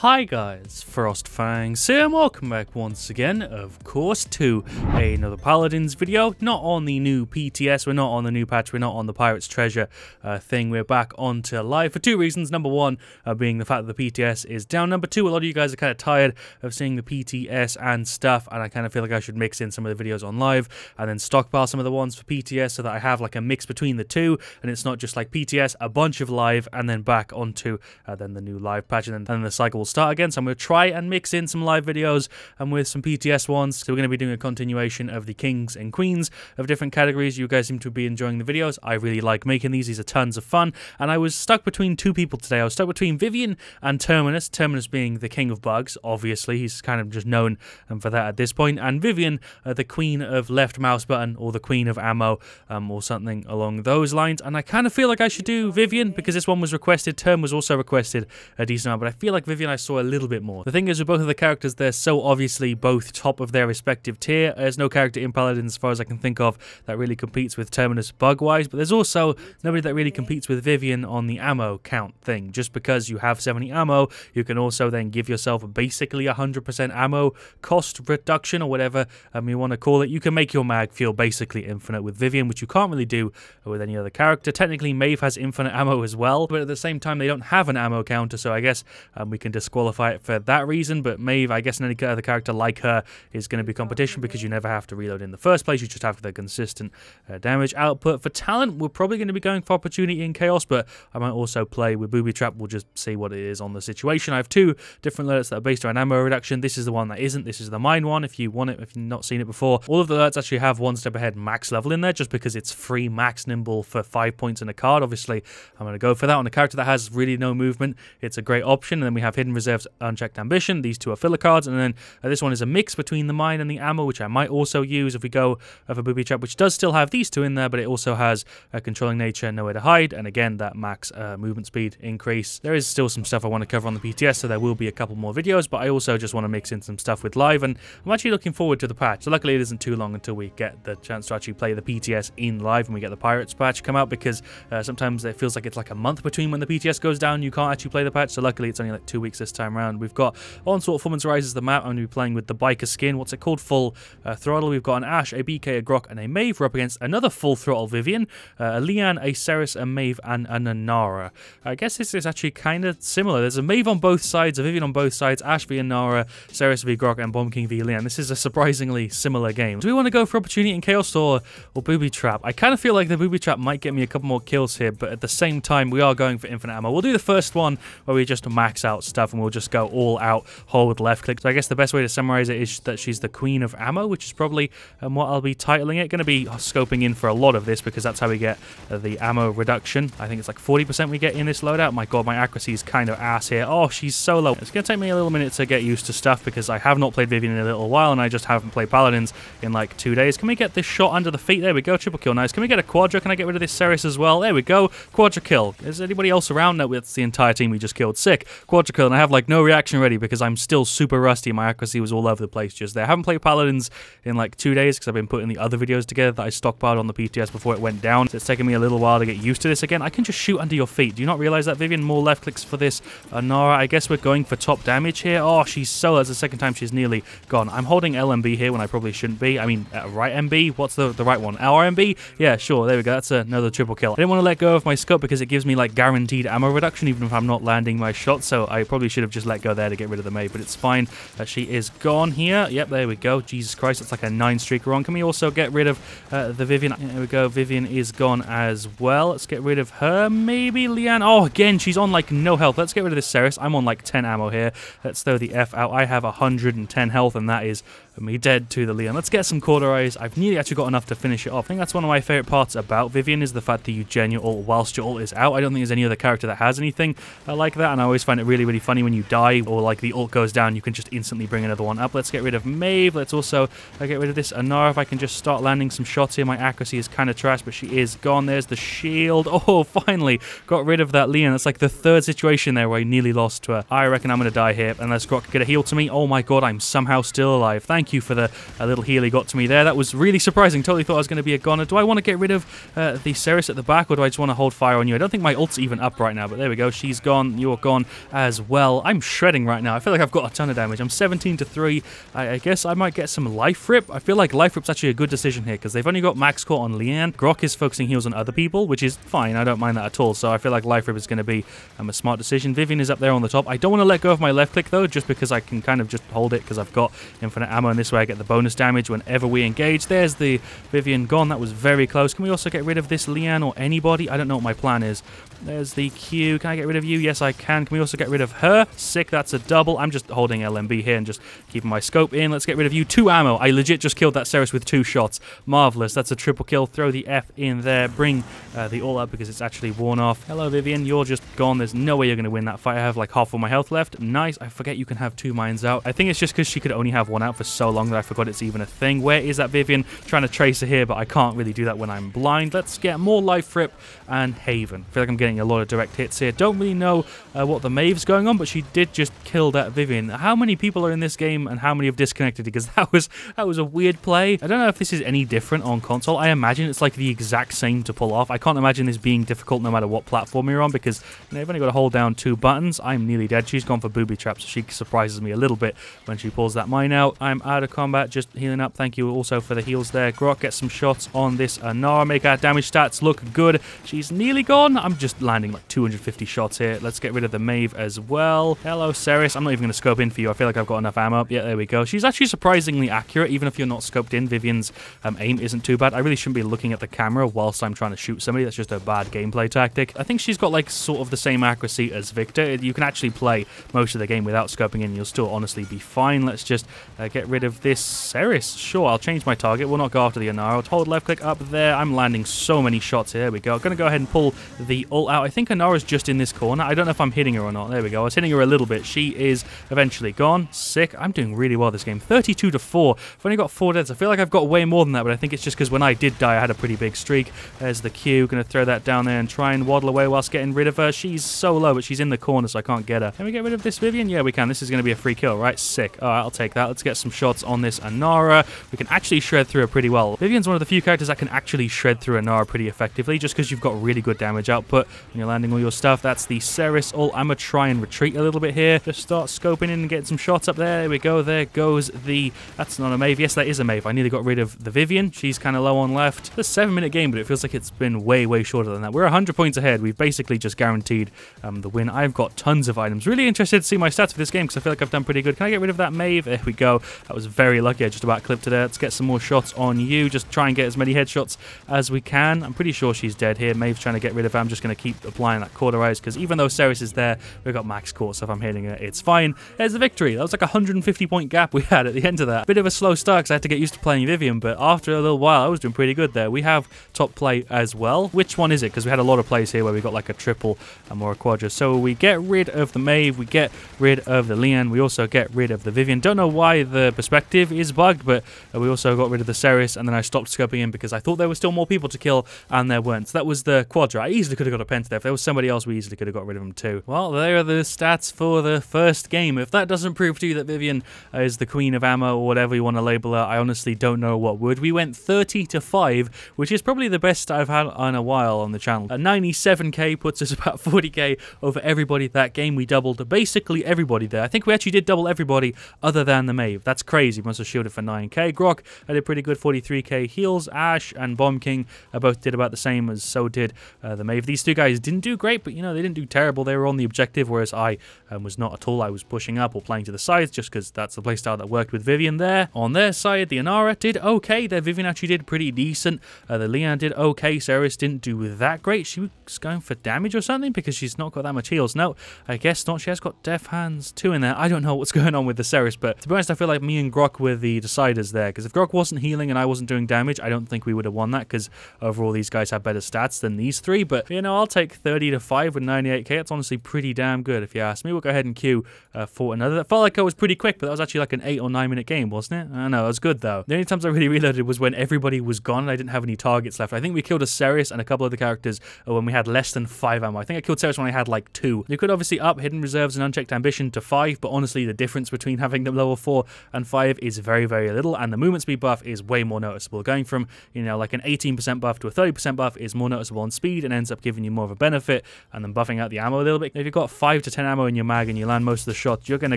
Hi guys, Frostfangs here and welcome back once again, of course, to another Paladins video. Not on the new PTS, we're not on the new patch, we're not on the Pirate's Treasure uh, thing, we're back onto live for two reasons. Number one uh, being the fact that the PTS is down. Number two, a lot of you guys are kind of tired of seeing the PTS and stuff, and I kind of feel like I should mix in some of the videos on live and then stockpile some of the ones for PTS so that I have like a mix between the two, and it's not just like PTS, a bunch of live, and then back onto uh, then the new live patch, and then, the cycle start again. So I'm going to try and mix in some live videos and um, with some PTS ones. So we're going to be doing a continuation of the kings and queens of different categories. You guys seem to be enjoying the videos. I really like making these. These are tons of fun. And I was stuck between two people today. I was stuck between Vivian and Terminus. Terminus being the king of bugs, obviously. He's kind of just known um, for that at this point. And Vivian, uh, the queen of left mouse button or the queen of ammo um, or something along those lines. And I kind of feel like I should do Vivian because this one was requested. Term was also requested a decent amount. But I feel like Vivian, I saw a little bit more. The thing is with both of the characters, they're so obviously both top of their respective tier. There's no character in Paladin as far as I can think of that really competes with Terminus bug-wise, but there's also nobody that really competes with Vivian on the ammo count thing. Just because you have 70 ammo, you can also then give yourself basically 100% ammo cost reduction or whatever um, you want to call it. You can make your mag feel basically infinite with Vivian, which you can't really do with any other character. Technically, Maeve has infinite ammo as well, but at the same time, they don't have an ammo counter, so I guess um, we can discuss disqualify it for that reason, but Maeve, I guess, in any other character like her is going to be competition because you never have to reload in the first place. You just have the consistent uh, damage output. For talent, we're probably going to be going for Opportunity in Chaos, but I might also play with Booby Trap. We'll just see what it is on the situation. I have two different alerts that are based around ammo reduction. This is the one that isn't. This is the mine one if you want it, if you've not seen it before. All of the alerts actually have one step ahead max level in there just because it's free max nimble for five points in a card. Obviously, I'm going to go for that on a character that has really no movement. It's a great option. And then we have hidden reserves unchecked ambition. These two are filler cards, and then uh, this one is a mix between the mine and the ammo, which I might also use if we go for booby trap, which does still have these two in there, but it also has a controlling nature, nowhere to hide, and again that max uh, movement speed increase. There is still some stuff I want to cover on the PTS, so there will be a couple more videos, but I also just want to mix in some stuff with live, and I'm actually looking forward to the patch. So luckily it isn't too long until we get the chance to actually play the PTS in live and we get the Pirates patch come out because uh, sometimes it feels like it's like a month between when the PTS goes down, you can't actually play the patch. So luckily it's only like two weeks this time around. We've got Onslaught Formans the map. I'm going to be playing with the biker skin. What's it called? Full uh, Throttle. We've got an Ash, a BK, a Grok, and a Mave. We're up against another Full Throttle Vivian, uh, a Leanne, a Ceres, a Mave, and a Nanara. I guess this is actually kind of similar. There's a Mave on both sides, a Vivian on both sides, Ash v Nara, Ceres v Grok, and Bomb King v Leanne. This is a surprisingly similar game. Do we want to go for Opportunity in Chaos or, or Booby Trap? I kind of feel like the Booby Trap might get me a couple more kills here, but at the same time, we are going for infinite ammo. We'll do the first one where we just max out stuff and will just go all out, hold left click. So I guess the best way to summarize it is that she's the queen of ammo, which is probably um, what I'll be titling it. Going to be scoping in for a lot of this because that's how we get uh, the ammo reduction. I think it's like 40% we get in this loadout. My god, my accuracy is kind of ass here. Oh, she's so low. It's going to take me a little minute to get used to stuff because I have not played Vivian in a little while and I just haven't played Paladins in like two days. Can we get this shot under the feet? There we go. Triple kill. Nice. Can we get a quadra? Can I get rid of this Ceres as well? There we go. Quadra kill. Is anybody else around? No, With the entire team we just killed. Sick. Quadra kill. And I have have like no reaction ready because I'm still super rusty. My accuracy was all over the place just there. I haven't played Paladins in like two days because I've been putting the other videos together that I stockpiled on the PTS before it went down. So it's taken me a little while to get used to this again. I can just shoot under your feet. Do you not realize that, Vivian? More left clicks for this. Anara, I guess we're going for top damage here. Oh, she's so, that's the second time she's nearly gone. I'm holding LMB here when I probably shouldn't be. I mean, uh, right MB? What's the, the right one? RMB? Yeah, sure. There we go. That's another triple kill. I didn't want to let go of my scope because it gives me like guaranteed ammo reduction even if I'm not landing my shot. So I probably probably should have just let go there to get rid of the maid, but it's fine. Uh, she is gone here. Yep, there we go. Jesus Christ, it's like a nine streaker on. Can we also get rid of uh, the Vivian? There we go. Vivian is gone as well. Let's get rid of her. Maybe Leanne. Oh, again, she's on like no health. Let's get rid of this Ceres. I'm on like 10 ammo here. Let's throw the F out. I have 110 health, and that is me dead to the Leon. Let's get some corduroys. I've nearly actually got enough to finish it off. I think that's one of my favourite parts about Vivian is the fact that you gen your ult whilst your ult is out. I don't think there's any other character that has anything uh, like that, and I always find it really, really funny money when you die, or like the ult goes down, you can just instantly bring another one up. Let's get rid of Maeve. Let's also uh, get rid of this Anara. If I can just start landing some shots here, my accuracy is kind of trash, but she is gone. There's the shield. Oh, finally got rid of that Leon. That's like the third situation there where I nearly lost to her. I reckon I'm going to die here unless Grok get a heal to me. Oh my god, I'm somehow still alive. Thank you for the little heal he got to me there. That was really surprising. Totally thought I was going to be a goner. Do I want to get rid of uh, the Ceres at the back or do I just want to hold fire on you? I don't think my ult's even up right now, but there we go. She's gone. You're gone as well. I'm shredding right now. I feel like I've got a ton of damage. I'm 17 to 3. I, I guess I might get some life rip. I feel like life rip's actually a good decision here because they've only got max core on Leanne. Grok is focusing heals on other people, which is fine. I don't mind that at all. So I feel like life rip is going to be um, a smart decision. Vivian is up there on the top. I don't want to let go of my left click though, just because I can kind of just hold it because I've got infinite ammo and this way I get the bonus damage whenever we engage. There's the Vivian gone. That was very close. Can we also get rid of this Leanne or anybody? I don't know what my plan is. There's the Q. Can I get rid of you? Yes, I can. Can we also get rid of her? Sick, that's a double. I'm just holding LMB here and just keeping my scope in. Let's get rid of you. Two ammo. I legit just killed that Ceres with two shots. Marvellous. That's a triple kill. Throw the F in there. Bring uh, the all up because it's actually worn off. Hello, Vivian. You're just gone. There's no way you're going to win that fight. I have like half of my health left. Nice. I forget you can have two mines out. I think it's just because she could only have one out for so long that I forgot it's even a thing. Where is that Vivian? Trying to trace her here, but I can't really do that when I'm blind. Let's get more life rip and Haven. I feel like I'm getting getting a lot of direct hits here. Don't really know uh, what the Maeve's going on, but she did just kill that Vivian. How many people are in this game and how many have disconnected? Because that was that was a weird play. I don't know if this is any different on console. I imagine it's like the exact same to pull off. I can't imagine this being difficult no matter what platform you're on because you know, have only got to hold down two buttons. I'm nearly dead. She's gone for booby traps. So she surprises me a little bit when she pulls that mine out. I'm out of combat. Just healing up. Thank you also for the heals there. Grok gets some shots on this Anara. Make our damage stats look good. She's nearly gone. I'm just landing like 250 shots here. Let's get rid of the Mave as well. Hello, Ceres. I'm not even going to scope in for you. I feel like I've got enough ammo. Yeah, there we go. She's actually surprisingly accurate, even if you're not scoped in. Vivian's um, aim isn't too bad. I really shouldn't be looking at the camera whilst I'm trying to shoot somebody. That's just a bad gameplay tactic. I think she's got like sort of the same accuracy as Victor. You can actually play most of the game without scoping in. You'll still honestly be fine. Let's just uh, get rid of this Ceres. Sure, I'll change my target. We'll not go after the Anara. Hold left click up there. I'm landing so many shots here. There we go. I'm going to go ahead and pull the ult out. I think Anara's just in this corner. I don't know if I'm hitting her or not. There we go. I was hitting her a little bit. She is eventually gone. Sick. I'm doing really well this game. 32 to 4. I've only got 4 deaths. I feel like I've got way more than that, but I think it's just because when I did die, I had a pretty big streak. There's the Q. Going to throw that down there and try and waddle away whilst getting rid of her. She's so low, but she's in the corner, so I can't get her. Can we get rid of this Vivian? Yeah, we can. This is going to be a free kill, right? Sick. All right, I'll take that. Let's get some shots on this Anara. We can actually shred through her pretty well. Vivian's one of the few characters that can actually shred through Anara pretty effectively just because you've got really good damage output when you're landing all your stuff. That's the Ceres ult. I'm going to try and retreat a little bit here. Just start scoping in and getting some shots up there. There we go. There goes the... That's not a mave. Yes, that is a mave. I nearly got rid of the Vivian. She's kind of low on left. It's a seven-minute game, but it feels like it's been way, way shorter than that. We're 100 points ahead. We've basically just guaranteed um, the win. I've got tons of items. Really interested to see my stats for this game because I feel like I've done pretty good. Can I get rid of that mave? There we go. That was very lucky. I just about clipped it there. Let's get some more shots on you. Just try and get as many headshots as we can. I'm pretty sure she's dead here. Mave's trying to get rid of her. I'm just going to keep keep applying that corduroys because even though Ceres is there, we've got max court, so if I'm hitting it, it's fine. There's the victory. That was like a 150 point gap we had at the end of that. Bit of a slow start because I had to get used to playing Vivian, but after a little while, I was doing pretty good there. We have top play as well. Which one is it? Because we had a lot of plays here where we got like a triple and more a quadra. So we get rid of the Maeve, we get rid of the Lian, we also get rid of the Vivian. Don't know why the perspective is bugged, but we also got rid of the Ceres, and then I stopped scoping in because I thought there were still more people to kill, and there weren't. So that was the quadra. I easily could have got a there. If there was somebody else, we easily could have got rid of him too. Well, there are the stats for the first game. If that doesn't prove to you that Vivian is the queen of ammo or whatever you want to label her, I honestly don't know what would. We went 30 to 5, which is probably the best I've had in a while on the channel. A 97k puts us about 40k over everybody that game. We doubled basically everybody there. I think we actually did double everybody other than the Mave. That's crazy. Must have shielded for 9k. Grok did pretty good 43k. Heels, Ash, and Bomb King uh, both did about the same as so did uh, the Mave. These two guys guys didn't do great, but you know, they didn't do terrible. They were on the objective, whereas I um, was not at all. I was pushing up or playing to the sides just because that's the playstyle that worked with Vivian there. On their side, the Anara did okay. Their Vivian actually did pretty decent. Uh, the Leon did okay. Ceres didn't do that great. She was going for damage or something because she's not got that much heals. No, I guess not. She has got Deaf Hands too in there. I don't know what's going on with the Ceres, but to be honest, I feel like me and Grok were the deciders there because if Grok wasn't healing and I wasn't doing damage, I don't think we would have won that because overall these guys have better stats than these three. But, you know, I'll I'll take 30 to 5 with 98k. That's honestly pretty damn good, if you ask me. We'll go ahead and queue uh, for another. That felt like I was pretty quick, but that was actually like an 8 or 9 minute game, wasn't it? I know, it was good though. The only times I really reloaded was when everybody was gone and I didn't have any targets left. I think we killed a Serious and a couple of the characters uh, when we had less than 5 ammo. I think I killed Serious when I had like 2. You could obviously up Hidden Reserves and Unchecked Ambition to 5, but honestly, the difference between having them level 4 and 5 is very, very little, and the movement speed buff is way more noticeable. Going from, you know, like an 18% buff to a 30% buff is more noticeable on speed and ends up giving you more of a benefit, and then buffing out the ammo a little bit. If you've got 5 to 10 ammo in your mag and you land most of the shots, you're going to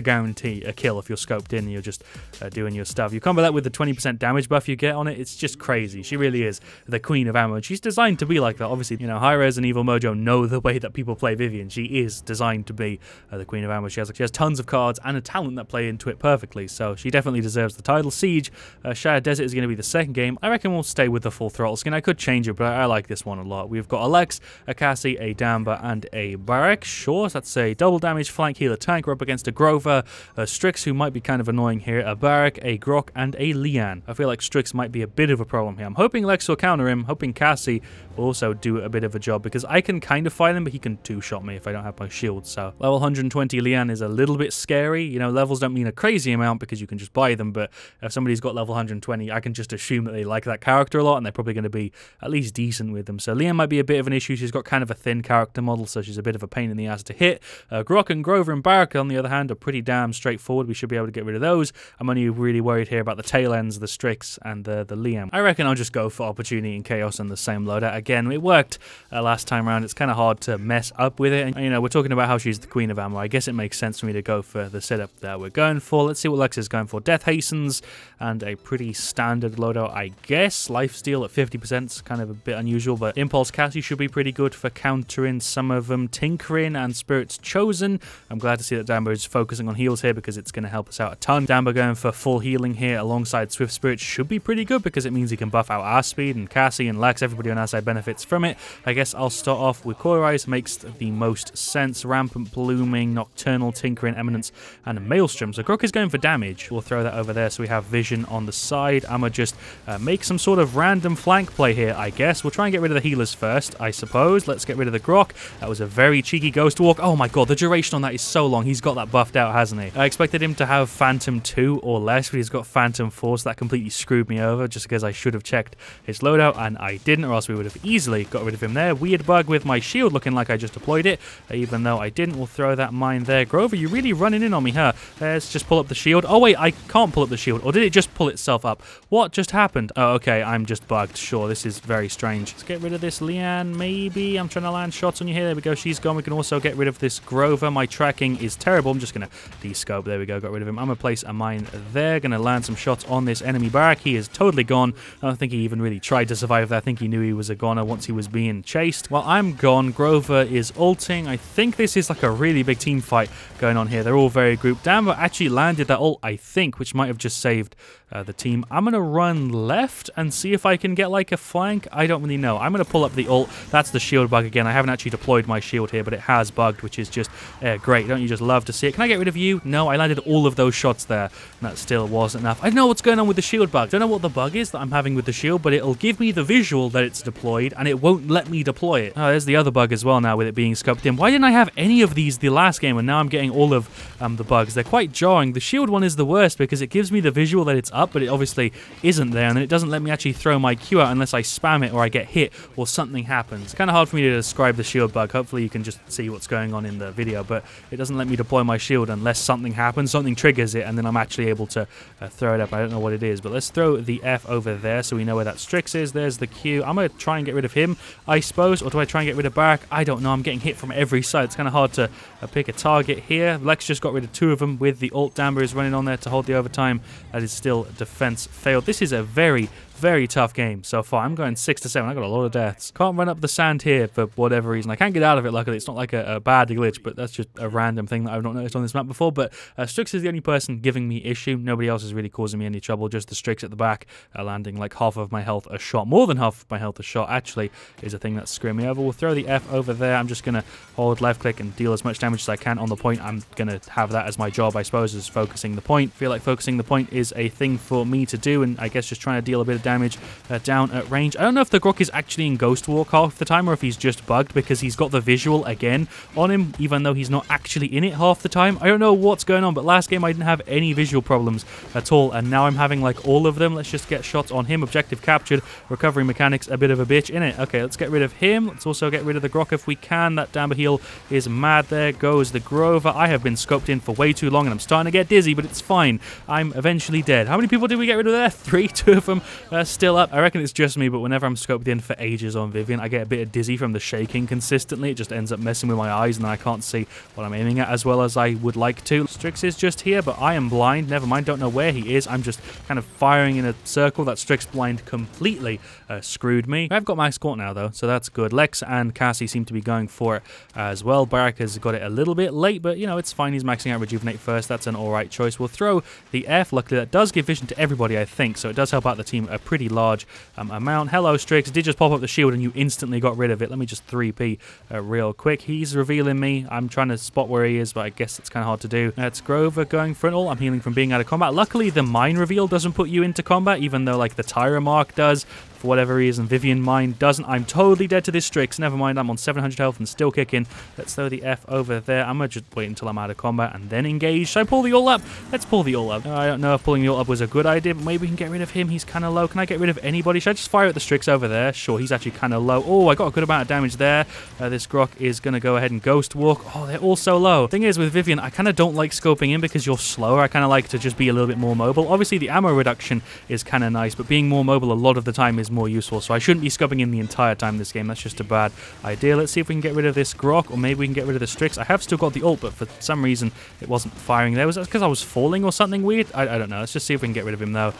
guarantee a kill if you're scoped in and you're just uh, doing your stuff. You combo that with the 20% damage buff you get on it, it's just crazy. She really is the queen of ammo, and she's designed to be like that. Obviously, you know, High Res and Evil Mojo know the way that people play Vivian. She is designed to be uh, the queen of ammo. She has, she has tons of cards and a talent that play into it perfectly, so she definitely deserves the title. Siege, uh, Shire Desert is going to be the second game. I reckon we'll stay with the full throttle skin. I could change it, but I, I like this one a lot. We've got Alex, Akad, Cassie, a Damba, and a Barrack. Sure, that's a double damage flank healer tank. We're up against a Grover, a Strix, who might be kind of annoying here, a Barrack, a Grok, and a Leanne. I feel like Strix might be a bit of a problem here. I'm hoping Lex will counter him, hoping Cassie also do a bit of a job because I can kind of fight him, but he can two-shot me if I don't have my shield. So level 120 Lian is a little bit scary. You know, levels don't mean a crazy amount because you can just buy them, but if somebody's got level 120, I can just assume that they like that character a lot and they're probably going to be at least decent with them. So Lian might be a bit of an issue. She's got kind of a thin character model, so she's a bit of a pain in the ass to hit. Uh, Grok and Grover and Baraka, on the other hand, are pretty damn straightforward. We should be able to get rid of those. I'm only really worried here about the tail ends, the Strix, and the, the Liam. I reckon I'll just go for Opportunity and Chaos on the same loadout again again. It worked uh, last time around. It's kind of hard to mess up with it. And, you know, we're talking about how she's the queen of ammo. I guess it makes sense for me to go for the setup that we're going for. Let's see what Lex is going for. Death Hastens and a pretty standard loadout, I guess. Lifesteal at 50% is kind of a bit unusual, but Impulse Cassie should be pretty good for countering some of them. Tinkering and Spirits Chosen. I'm glad to see that Dambo is focusing on heals here because it's going to help us out a ton. Dambo going for full healing here alongside Swift Spirits should be pretty good because it means he can buff out our speed and Cassie and Lex, everybody on our side benefits from it. I guess I'll start off with Core Eyes, makes the most sense. Rampant Blooming, Nocturnal, Tinkering, Eminence, and Maelstrom. So Grok is going for damage. We'll throw that over there so we have Vision on the side. I'ma just uh, make some sort of random flank play here, I guess. We'll try and get rid of the healers first, I suppose. Let's get rid of the Grok. That was a very cheeky Ghost Walk. Oh my god, the duration on that is so long. He's got that buffed out, hasn't he? I expected him to have Phantom 2 or less, but he's got Phantom 4, so that completely screwed me over just because I should have checked his loadout, and I didn't, or else we would have easily. Got rid of him there. Weird bug with my shield looking like I just deployed it, even though I didn't. We'll throw that mine there. Grover, you're really running in on me, huh? Let's just pull up the shield. Oh, wait, I can't pull up the shield. Or did it just pull itself up? What just happened? Oh, okay, I'm just bugged. Sure, this is very strange. Let's get rid of this Leanne, maybe. I'm trying to land shots on you here. There we go. She's gone. We can also get rid of this Grover. My tracking is terrible. I'm just going to descope. There we go. Got rid of him. I'm going to place a mine there. Going to land some shots on this enemy barrack. He is totally gone. I don't think he even really tried to survive that. I think he knew he was a gone once he was being chased. While I'm gone, Grover is ulting. I think this is like a really big team fight going on here. They're all very grouped. Danver actually landed that ult, I think, which might have just saved uh, the team. I'm going to run left and see if I can get like a flank. I don't really know. I'm going to pull up the ult. That's the shield bug again. I haven't actually deployed my shield here, but it has bugged, which is just uh, great. Don't you just love to see it? Can I get rid of you? No, I landed all of those shots there, and that still wasn't enough. I don't know what's going on with the shield bug. Don't know what the bug is that I'm having with the shield, but it'll give me the visual that it's deployed deployed, and it won't let me deploy it. Oh, there's the other bug as well now with it being scoped in. Why didn't I have any of these the last game, and now I'm getting all of um, the bugs? They're quite jarring. The shield one is the worst because it gives me the visual that it's up, but it obviously isn't there, and then it doesn't let me actually throw my Q out unless I spam it or I get hit or something happens. It's kind of hard for me to describe the shield bug. Hopefully you can just see what's going on in the video, but it doesn't let me deploy my shield unless something happens, something triggers it, and then I'm actually able to uh, throw it up. I don't know what it is, but let's throw the F over there so we know where that Strix is. There's the Q. I'm going to try and get get rid of him, I suppose, or do I try and get rid of Barak? I don't know. I'm getting hit from every side. It's kind of hard to uh, pick a target here. Lex just got rid of two of them with the alt Damber is running on there to hold the overtime. That is still defense failed. This is a very very tough game so far. I'm going 6 to 7. I got a lot of deaths. Can't run up the sand here for whatever reason. I can't get out of it, luckily. It's not like a, a bad glitch, but that's just a random thing that I've not noticed on this map before. But uh, Strix is the only person giving me issue. Nobody else is really causing me any trouble. Just the Strix at the back, uh, landing like half of my health a shot. More than half of my health a shot, actually, is a thing that's screwing me over. We'll throw the F over there. I'm just going to hold left click and deal as much damage as I can on the point. I'm going to have that as my job, I suppose, is focusing the point. feel like focusing the point is a thing for me to do, and I guess just trying to deal a bit of damage damage uh, down at range. I don't know if the Grok is actually in Ghost Walk half the time or if he's just bugged because he's got the visual again on him, even though he's not actually in it half the time. I don't know what's going on, but last game I didn't have any visual problems at all, and now I'm having like all of them. Let's just get shots on him. Objective captured. Recovery mechanics, a bit of a bitch in it. Okay, let's get rid of him. Let's also get rid of the Grok if we can. That Damba heal is mad. There goes the Grover. I have been scoped in for way too long, and I'm starting to get dizzy, but it's fine. I'm eventually dead. How many people did we get rid of there? Three, two of them uh, still up. I reckon it's just me, but whenever I'm scoped in for ages on Vivian, I get a bit of dizzy from the shaking consistently. It just ends up messing with my eyes and I can't see what I'm aiming at as well as I would like to. Strix is just here, but I am blind. Never mind, don't know where he is. I'm just kind of firing in a circle. That Strix blind completely uh, screwed me. I've got my squat now though, so that's good. Lex and Cassie seem to be going for it as well. Barak has got it a little bit late, but you know, it's fine. He's maxing out Rejuvenate first. That's an alright choice. We'll throw the F. Luckily, that does give vision to everybody, I think, so it does help out the team a pretty large um, amount. Hello, Strix. Did just pop up the shield and you instantly got rid of it. Let me just 3P uh, real quick. He's revealing me. I'm trying to spot where he is, but I guess it's kind of hard to do. That's Grover going frontal. I'm healing from being out of combat. Luckily, the mine reveal doesn't put you into combat, even though like the Tyra mark does. For whatever reason, Vivian mine doesn't. I'm totally dead to this Strix. Never mind, I'm on 700 health and still kicking. Let's throw the F over there. I'm going to just wait until I'm out of combat and then engage. Should I pull the all up? Let's pull the all up. I don't know if pulling the all up was a good idea, but maybe we can get rid of him. He's kind of low. Can I get rid of anybody? Should I just fire at the Strix over there? Sure, he's actually kind of low. Oh, I got a good amount of damage there. Uh, this Grok is going to go ahead and Ghost Walk. Oh, they're all so low. Thing is, with Vivian, I kind of don't like scoping in because you're slower. I kind of like to just be a little bit more mobile. Obviously, the ammo reduction is kind of nice, but being more mobile a lot of the time is is more useful. So I shouldn't be scubbing in the entire time this game. That's just a bad idea. Let's see if we can get rid of this Grok, or maybe we can get rid of the Strix. I have still got the ult, but for some reason it wasn't firing there. Was that because I was falling or something weird? I, I don't know. Let's just see if we can get rid of him, though.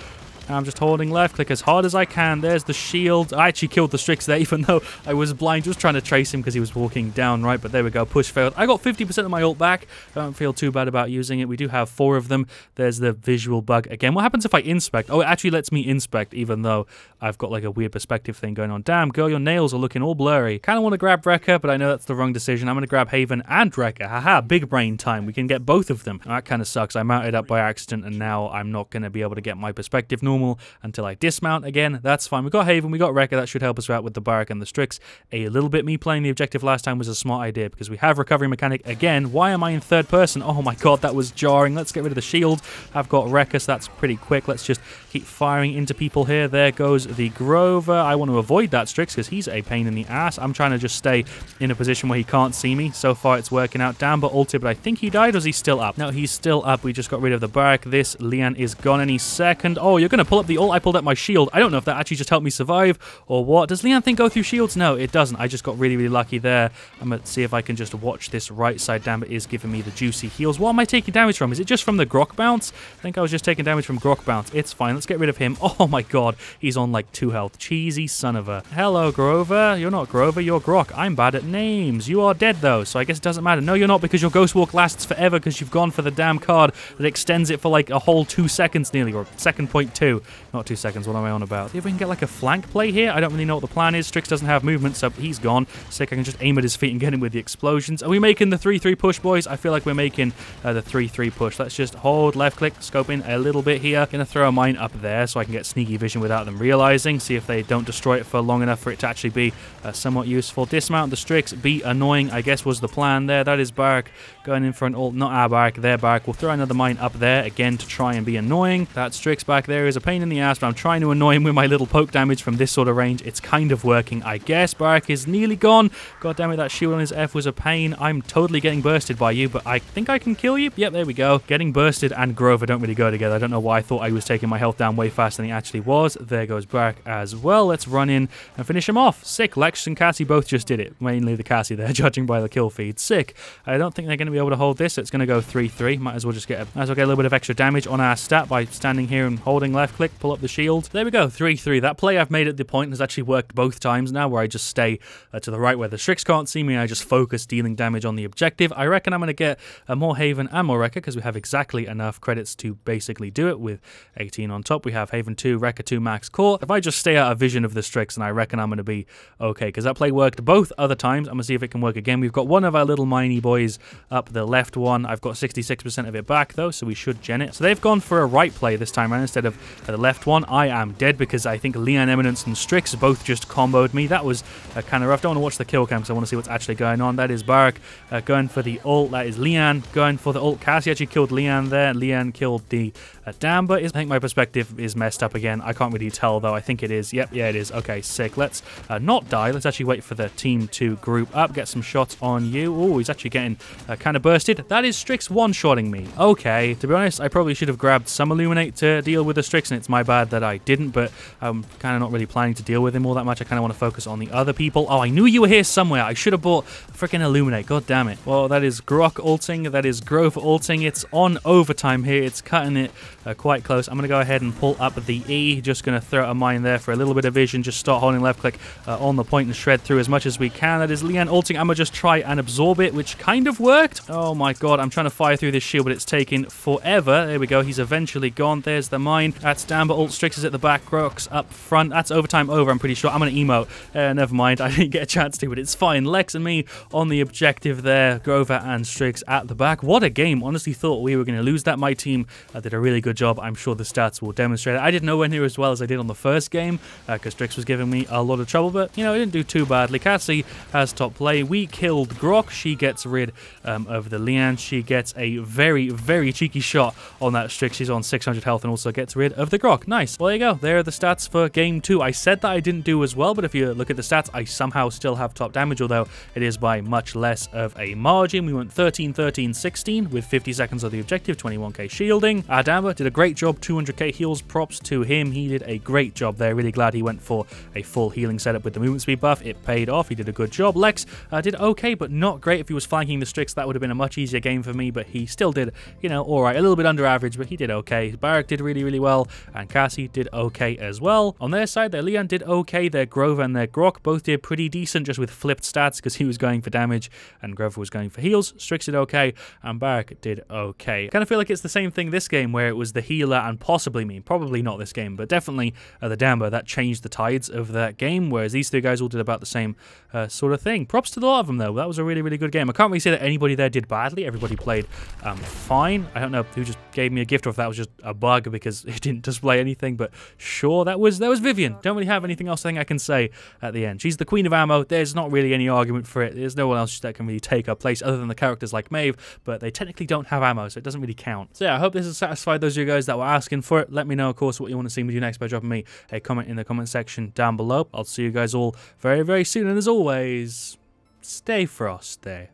I'm just holding left click as hard as I can. There's the shield. I actually killed the Strix there, even though I was blind, just trying to trace him because he was walking down, right? But there we go. Push failed. I got 50% of my ult back. I don't feel too bad about using it. We do have four of them. There's the visual bug again. What happens if I inspect? Oh, it actually lets me inspect, even though I've got like a weird perspective thing going on. Damn, girl, your nails are looking all blurry. Kind of want to grab Wrecker, but I know that's the wrong decision. I'm going to grab Haven and Wrecker. Haha, big brain time. We can get both of them. That kind of sucks. I mounted up by accident, and now I'm not going to be able to get my perspective normal until I dismount again. That's fine. We got Haven, we got Wrecker. That should help us out with the Barrack and the Strix a little bit. Me playing the objective last time was a smart idea because we have recovery mechanic again. Why am I in third person? Oh my god, that was jarring. Let's get rid of the shield. I've got Wrecker, so that's pretty quick. Let's just keep firing into people here. There goes the Grover. I want to avoid that Strix because he's a pain in the ass. I'm trying to just stay in a position where he can't see me. So far, it's working out. Damn, but ulted, but I think he died. Was he still up? No, he's still up. We just got rid of the barrack. This Lian is gone any second. Oh, you're going to going to pull up the ult. I pulled up my shield. I don't know if that actually just helped me survive or what. Does Leanne think go through shields? No, it doesn't. I just got really, really lucky there. I'm going to see if I can just watch this right side. damage. Is giving me the juicy heals. What am I taking damage from? Is it just from the Grok bounce? I think I was just taking damage from Grok bounce. It's fine. Let's get rid of him. Oh my god. He's on like two health. Cheesy son of a. Hello, Grover. You're not Grover. You're Grok. I'm bad at names. You are dead though, so I guess it doesn't matter. No, you're not because your Ghost Walk lasts forever because you've gone for the damn card that extends it for like a whole two seconds nearly or second point two two. Not two seconds, what am I on about? See if we can get like a flank play here. I don't really know what the plan is. Strix doesn't have movement, so he's gone. Sick, I can just aim at his feet and get him with the explosions. Are we making the 3-3 push, boys? I feel like we're making uh, the 3-3 push. Let's just hold left click, scope in a little bit here. Gonna throw a mine up there so I can get sneaky vision without them realizing. See if they don't destroy it for long enough for it to actually be uh, somewhat useful. Dismount the Strix, be annoying, I guess was the plan there. That is Barrack going in front. an ult, not our Barrack, their Barrack. We'll throw another mine up there again to try and be annoying. That Strix back there is a a pain in the ass, but I'm trying to annoy him with my little poke damage from this sort of range. It's kind of working, I guess. Barak is nearly gone. God damn it, that shield on his F was a pain. I'm totally getting bursted by you, but I think I can kill you. Yep, there we go. Getting bursted and Grover don't really go together. I don't know why I thought I was taking my health down way faster than he actually was. There goes Barak as well. Let's run in and finish him off. Sick. Lex and Cassie both just did it. Mainly the Cassie there, judging by the kill feed. Sick. I don't think they're going to be able to hold this. It's going to go 3-3. Might as well just get a, might as well get a little bit of extra damage on our stat by standing here and holding left left click, pull up the shield. There we go, 3-3. That play I've made at the point has actually worked both times now, where I just stay uh, to the right where the Strix can't see me, I just focus dealing damage on the objective. I reckon I'm going to get a more Haven and more Wrecker, because we have exactly enough credits to basically do it with 18 on top. We have Haven 2, Wrecker 2, Max Core. If I just stay out of vision of the Strix, and I reckon I'm going to be okay, because that play worked both other times. I'm going to see if it can work again. We've got one of our little miney boys up the left one. I've got 66% of it back, though, so we should gen it. So they've gone for a right play this time around instead of uh, the left one. I am dead because I think Leon Eminence and Strix both just comboed me. That was uh, kind of rough. Don't want to watch the kill cam because I want to see what's actually going on. That is Barak uh, going for the ult. That is Leon going for the ult. Cassie actually killed Leon there. Leon killed the uh, but I think my perspective is messed up again. I can't really tell though. I think it is. Yep, yeah, it is. Okay, sick. Let's uh, not die. Let's actually wait for the team to group up, get some shots on you. Oh, he's actually getting uh, kind of bursted. That is Strix one-shotting me. Okay, to be honest, I probably should have grabbed some Illuminate to deal with the Strix and It's my bad that I didn't, but I'm kind of not really planning to deal with him all that much. I kind of want to focus on the other people. Oh, I knew you were here somewhere. I should have bought freaking Illuminate. God damn it. Well, that is Grok ulting. That is Grove ulting. It's on overtime here. It's cutting it uh, quite close. I'm going to go ahead and pull up the E. Just going to throw out a mine there for a little bit of vision. Just start holding left click uh, on the point and shred through as much as we can. That is Leanne ulting. I'm going to just try and absorb it, which kind of worked. Oh my god, I'm trying to fire through this shield, but it's taking forever. There we go. He's eventually gone. There's the mine. That's down, but Alt Strix is at the back. Grox up front. That's overtime over, I'm pretty sure. I'm going to emote. Uh, never mind. I didn't get a chance to, but it's fine. Lex and me on the objective there. Grover and Strix at the back. What a game. Honestly thought we were going to lose that. My team uh, did a really good job. I'm sure the stats will demonstrate it. I did nowhere near as well as I did on the first game because uh, Strix was giving me a lot of trouble, but, you know, I didn't do too badly. Cassie has top play. We killed Grok. She gets rid um, of the Lian. She gets a very, very cheeky shot on that Strix. She's on 600 health and also gets rid of the grok, Nice. Well, there you go. There are the stats for game two. I said that I didn't do as well, but if you look at the stats, I somehow still have top damage, although it is by much less of a margin. We went 13, 13, 16 with 50 seconds of the objective, 21k shielding. Adama did a great job, 200k heals. Props to him. He did a great job there. Really glad he went for a full healing setup with the movement speed buff. It paid off. He did a good job. Lex uh, did okay, but not great. If he was flanking the Strix, that would have been a much easier game for me, but he still did, you know, all right. A little bit under average, but he did okay. Barak did really, really well and Cassie did okay as well. On their side, their Leon did okay, their Grover and their Grok both did pretty decent just with flipped stats because he was going for damage and Grover was going for heals. Strix did okay and Barak did okay. kind of feel like it's the same thing this game where it was the healer and possibly me, probably not this game, but definitely uh, the Damba that changed the tides of that game, whereas these three guys all did about the same uh, sort of thing. Props to the lot of them though, that was a really, really good game. I can't really say that anybody there did badly, everybody played um, fine. I don't know who just gave me a gift or if that was just a bug because it didn't didn't display anything, but sure, that was that was Vivian. Don't really have anything else I think I can say at the end. She's the queen of ammo. There's not really any argument for it. There's no one else that can really take her place other than the characters like Maeve, but they technically don't have ammo, so it doesn't really count. So yeah, I hope this has satisfied those of you guys that were asking for it. Let me know, of course, what you want to see me do next by dropping me a comment in the comment section down below. I'll see you guys all very, very soon, and as always, stay frosty.